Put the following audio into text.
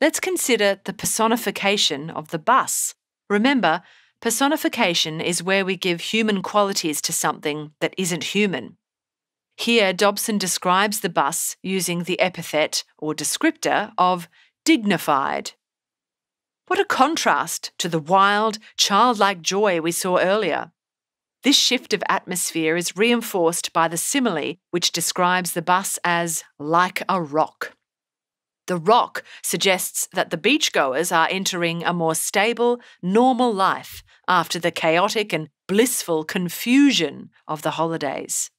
Let's consider the personification of the bus. Remember, personification is where we give human qualities to something that isn't human. Here, Dobson describes the bus using the epithet or descriptor of dignified. What a contrast to the wild, childlike joy we saw earlier. This shift of atmosphere is reinforced by the simile which describes the bus as like a rock. The Rock suggests that the beachgoers are entering a more stable, normal life after the chaotic and blissful confusion of the holidays.